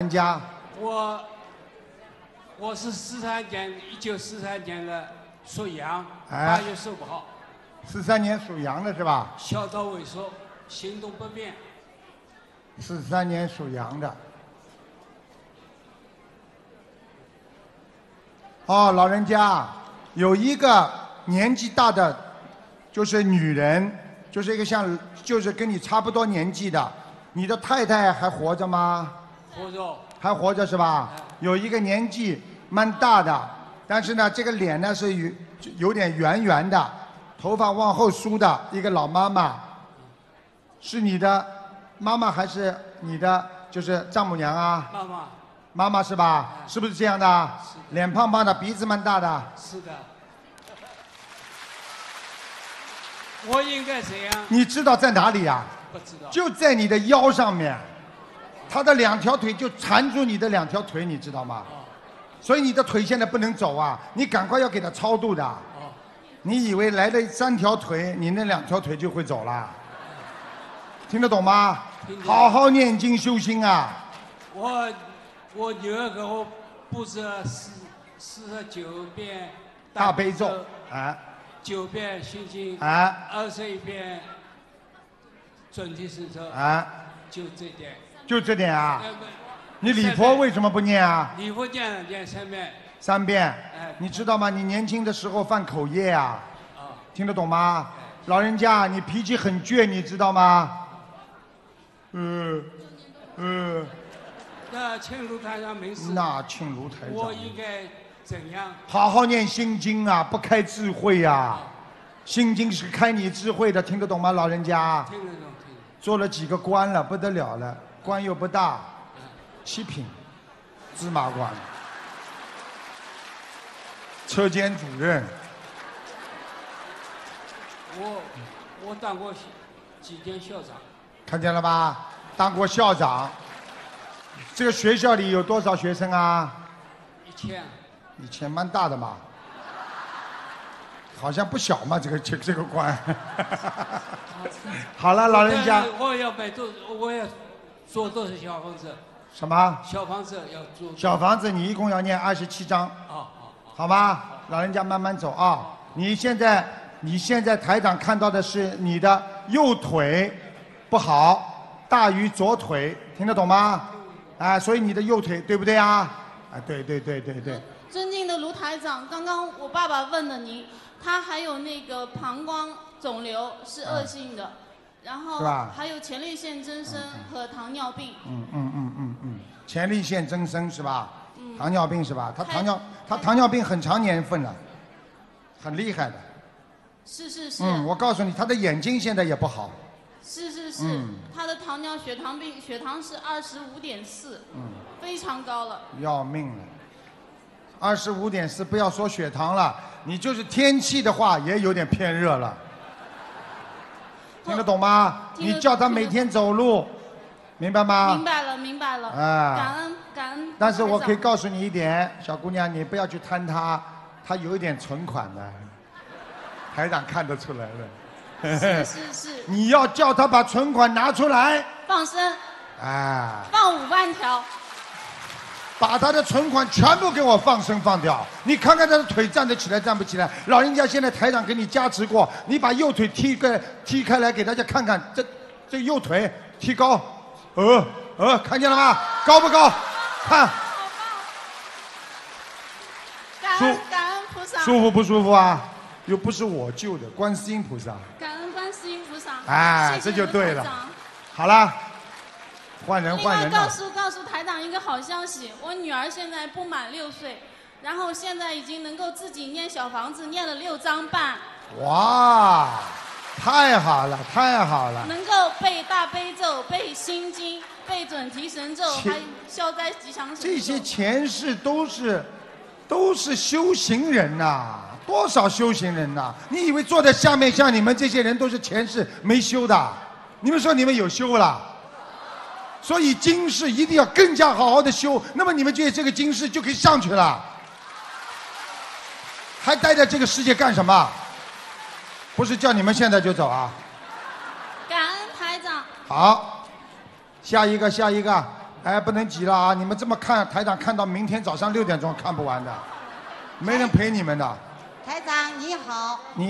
人家，我我是四三年一九四三年的属羊，八月十五号，四三年属羊的是吧？小道萎缩，行动不便。四三年属羊的，哦，老人家有一个年纪大的，就是女人，就是一个像，就是跟你差不多年纪的，你的太太还活着吗？活着，还活着是吧？有一个年纪蛮大的，但是呢，这个脸呢是有有点圆圆的，头发往后梳的一个老妈妈，是你的妈妈还是你的就是丈母娘啊？妈妈，妈妈是吧？是不是这样的？脸胖胖的，鼻子蛮大的。是的。我应该怎样？你知道在哪里呀？不知道。就在你的腰上面。他的两条腿就缠住你的两条腿，你知道吗？所以你的腿现在不能走啊！你赶快要给他超度的。你以为来了三条腿，你那两条腿就会走了？听得懂吗？好好念经修心啊！我我女儿给我布置了四四十九遍大悲咒啊，九遍心经啊，二十一遍准提神咒啊，就这点。就这点啊？你礼佛为什么不念啊？礼佛念念三遍。三遍。哎，你知道吗？你年轻的时候犯口业啊。啊。听得懂吗？老人家，你脾气很倔，你知道吗？嗯，嗯。那青如台上没事。那庆如台上。我应该怎样？好好念心经啊，不开智慧呀。心经是开你智慧的，听得懂吗，老人家？听得懂，听得懂。做了几个官了，不得了了。官又不大，七品芝麻官，车间主任。我我当过几天校长，看见了吧？当过校长，这个学校里有多少学生啊？一千，一千蛮大的嘛，好像不小嘛，这个这这个官。好了，老人家。我要摆渡，我要。做多少小房子？什么？小房子要做。小房子，你一共要念二十七章。哦好吗？老人家慢慢走啊。你现在，你现在台长看到的是你的右腿不好大于左腿，听得懂吗？啊，所以你的右腿对不对啊？啊，对对对对对。尊敬的卢台长，刚刚我爸爸问了您，他还有那个膀胱肿瘤是恶性的。然后，还有前列腺增生和糖尿病。嗯嗯嗯嗯嗯，前列腺增生是吧？嗯。糖尿病是吧？他糖尿他糖尿病很长年份了，很厉害的。是是是。嗯，我告诉你，他的眼睛现在也不好。是是是。嗯，他的糖尿血糖病血糖是二十五点四，嗯，非常高了。要命了，二十五点四，不要说血糖了，你就是天气的话也有点偏热了。听得懂吗？你叫他每天走路，明白吗？明白了，明白了。哎，感恩，感恩。但是我可以告诉你一点，小姑娘，你不要去贪他，他有一点存款的，台长看得出来了。是是是。你要叫他把存款拿出来。放生。哎。放五万条。把他的存款全部给我放生放掉！你看看他的腿站得起来站不起来？老人家现在台长给你加持过，你把右腿踢开踢开来给大家看看，这这右腿踢高，呃呃，看见了吗？高不高？看，感感恩菩萨，舒服不舒服啊？又不是我救的，观世音菩萨，感恩观世音菩萨，哎，这就对了，好啦。换人换人。另外，告诉告诉台长一个好消息，我女儿现在不满六岁，然后现在已经能够自己念小房子，念了六张半。哇，太好了，太好了！能够背大悲咒、背心经、背准提神咒，还消灾吉祥。这些前世都是，都是修行人呐，多少修行人呐？你以为坐在下面像你们这些人都是前世没修的？你们说你们有修了？所以金饰一定要更加好好的修，那么你们觉得这个金饰就可以上去了？还待在这个世界干什么？不是叫你们现在就走啊！感恩台长。好，下一个，下一个，哎，不能挤了啊！你们这么看，台长看到明天早上六点钟看不完的，没人陪你们的。台长你好。你。